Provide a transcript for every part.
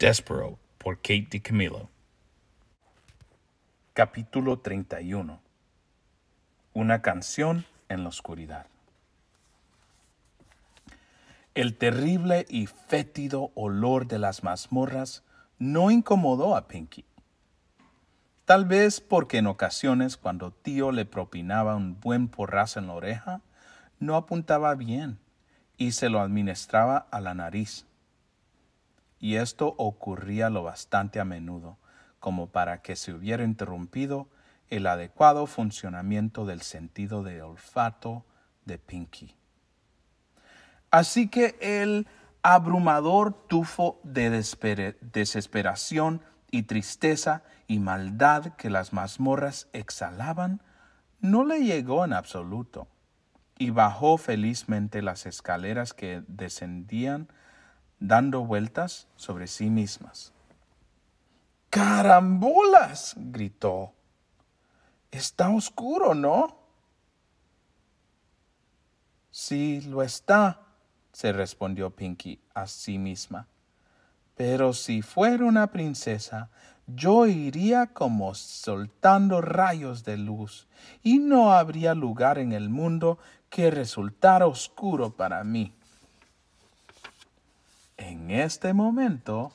Despero por Kate Camilo. Capítulo 31. Una canción en la oscuridad. El terrible y fétido olor de las mazmorras no incomodó a Pinky. Tal vez porque en ocasiones cuando tío le propinaba un buen porrazo en la oreja, no apuntaba bien y se lo administraba a la nariz y esto ocurría lo bastante a menudo, como para que se hubiera interrumpido el adecuado funcionamiento del sentido de olfato de Pinky. Así que el abrumador tufo de desesperación y tristeza y maldad que las mazmorras exhalaban no le llegó en absoluto, y bajó felizmente las escaleras que descendían dando vueltas sobre sí mismas. ¡Carambolas! gritó. Está oscuro, ¿no? Sí, lo está, se respondió Pinky a sí misma. Pero si fuera una princesa, yo iría como soltando rayos de luz, y no habría lugar en el mundo que resultara oscuro para mí. En este momento,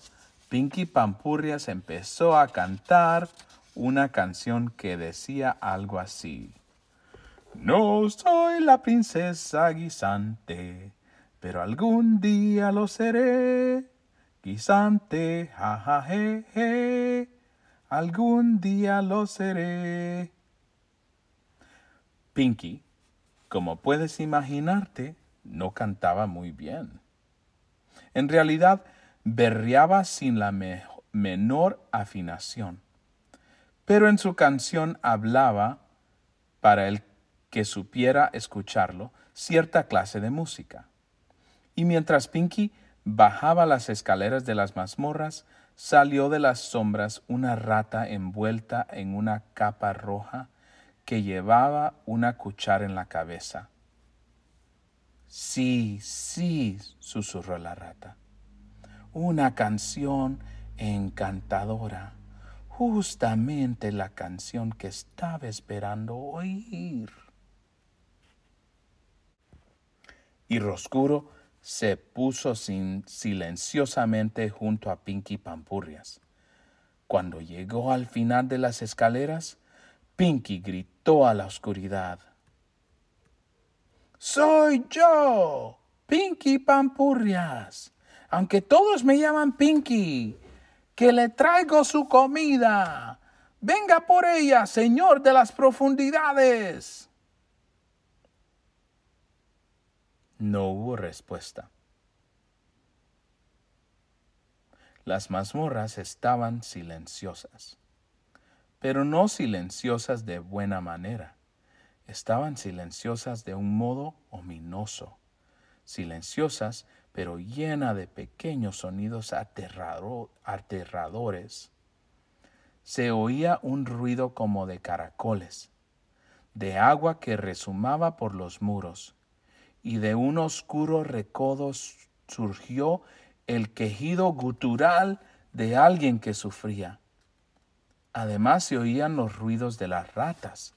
Pinky Pampurrias empezó a cantar una canción que decía algo así. No soy la princesa guisante, pero algún día lo seré. Guisante, jajaje, je, algún día lo seré. Pinky, como puedes imaginarte, no cantaba muy bien. En realidad, berreaba sin la menor afinación, pero en su canción hablaba, para el que supiera escucharlo, cierta clase de música. Y mientras Pinky bajaba las escaleras de las mazmorras, salió de las sombras una rata envuelta en una capa roja que llevaba una cuchara en la cabeza. Sí, sí, susurró la rata. Una canción encantadora, justamente la canción que estaba esperando oír. Y Roscuro se puso silenciosamente junto a Pinky Pampurrias. Cuando llegó al final de las escaleras, Pinky gritó a la oscuridad soy yo, Pinky Pampurrias. Aunque todos me llaman Pinky, que le traigo su comida. Venga por ella, Señor de las profundidades. No hubo respuesta. Las mazmorras estaban silenciosas, pero no silenciosas de buena manera estaban silenciosas de un modo ominoso, silenciosas pero llena de pequeños sonidos aterradores. Se oía un ruido como de caracoles, de agua que resumaba por los muros, y de un oscuro recodo surgió el quejido gutural de alguien que sufría. Además se oían los ruidos de las ratas,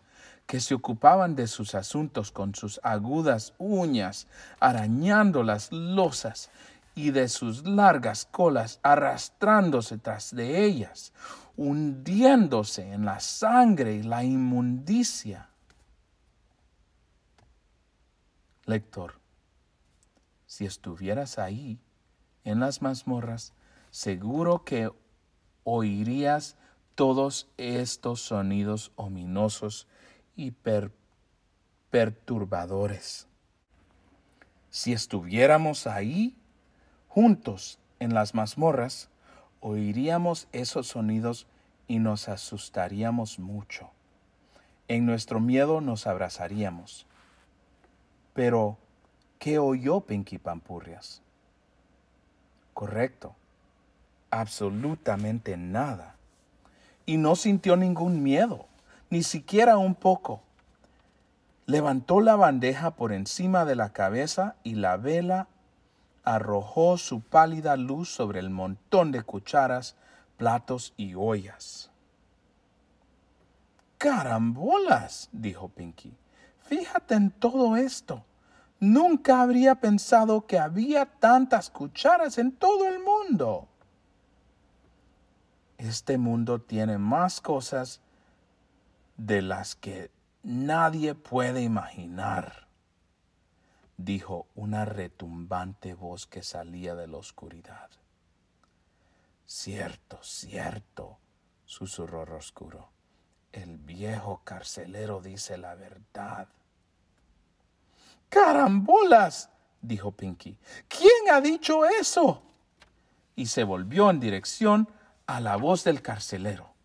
que se ocupaban de sus asuntos con sus agudas uñas, arañando las losas y de sus largas colas arrastrándose tras de ellas, hundiéndose en la sangre y la inmundicia. Lector, si estuvieras ahí, en las mazmorras, seguro que oirías todos estos sonidos ominosos y perturbadores. Si estuviéramos ahí, juntos en las mazmorras, oiríamos esos sonidos y nos asustaríamos mucho. En nuestro miedo nos abrazaríamos. Pero, ¿qué oyó Pinky Pampurrias? Correcto, absolutamente nada. Y no sintió ningún miedo ni siquiera un poco. Levantó la bandeja por encima de la cabeza y la vela arrojó su pálida luz sobre el montón de cucharas, platos y ollas. Carambolas, dijo Pinky. Fíjate en todo esto. Nunca habría pensado que había tantas cucharas en todo el mundo. Este mundo tiene más cosas de las que nadie puede imaginar, dijo una retumbante voz que salía de la oscuridad. Cierto, cierto, susurró Roscuro. El viejo carcelero dice la verdad. ¡Carambolas! dijo Pinky. ¿Quién ha dicho eso? Y se volvió en dirección a la voz del carcelero.